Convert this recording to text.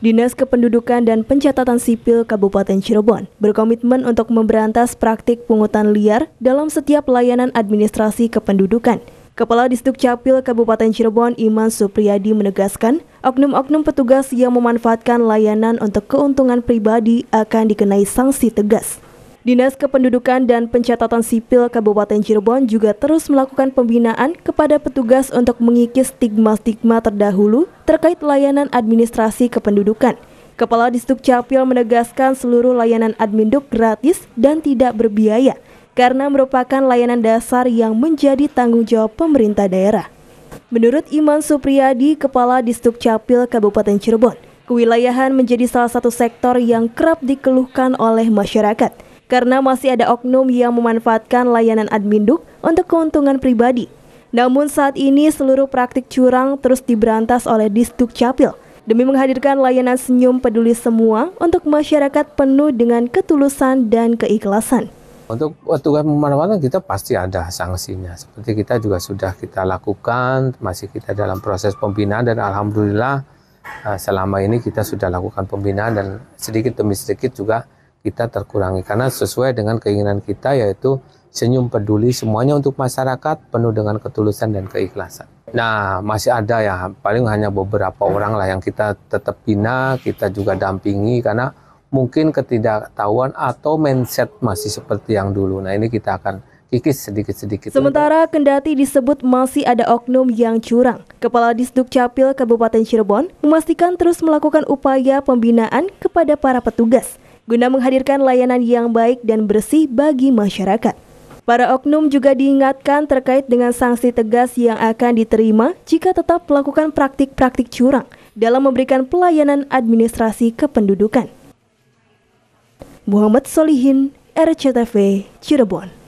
Dinas Kependudukan dan Pencatatan Sipil Kabupaten Cirebon berkomitmen untuk memberantas praktik pungutan liar dalam setiap layanan administrasi kependudukan. Kepala Distuk Capil Kabupaten Cirebon Iman Supriyadi menegaskan, oknum-oknum petugas yang memanfaatkan layanan untuk keuntungan pribadi akan dikenai sanksi tegas. Dinas Kependudukan dan Pencatatan Sipil Kabupaten Cirebon juga terus melakukan pembinaan kepada petugas untuk mengikis stigma-stigma terdahulu terkait layanan administrasi kependudukan. Kepala Distuk Capil menegaskan seluruh layanan adminduk gratis dan tidak berbiaya karena merupakan layanan dasar yang menjadi tanggung jawab pemerintah daerah. Menurut Iman Supriyadi, Kepala Distuk Capil Kabupaten Cirebon, kewilayahan menjadi salah satu sektor yang kerap dikeluhkan oleh masyarakat – karena masih ada oknum yang memanfaatkan layanan adminduk untuk keuntungan pribadi. Namun saat ini seluruh praktik curang terus diberantas oleh Distuk Capil demi menghadirkan layanan senyum peduli semua untuk masyarakat penuh dengan ketulusan dan keikhlasan. Untuk petugas pemanfaatan kita pasti ada sanksinya. Seperti kita juga sudah kita lakukan, masih kita dalam proses pembinaan dan alhamdulillah eh, selama ini kita sudah lakukan pembinaan dan sedikit demi sedikit juga kita terkurangi karena sesuai dengan keinginan kita yaitu senyum peduli semuanya untuk masyarakat penuh dengan ketulusan dan keikhlasan. Nah masih ada ya paling hanya beberapa orang lah yang kita tetap bina kita juga dampingi karena mungkin ketidaktahuan atau mindset masih seperti yang dulu. Nah ini kita akan kikis sedikit-sedikit. Sementara kendati disebut masih ada oknum yang curang, Kepala Disduk Capil Kabupaten Cirebon memastikan terus melakukan upaya pembinaan kepada para petugas guna menghadirkan layanan yang baik dan bersih bagi masyarakat. Para oknum juga diingatkan terkait dengan sanksi tegas yang akan diterima jika tetap melakukan praktik-praktik curang dalam memberikan pelayanan administrasi kependudukan. Muhammad Solihin, RCTV, Cirebon.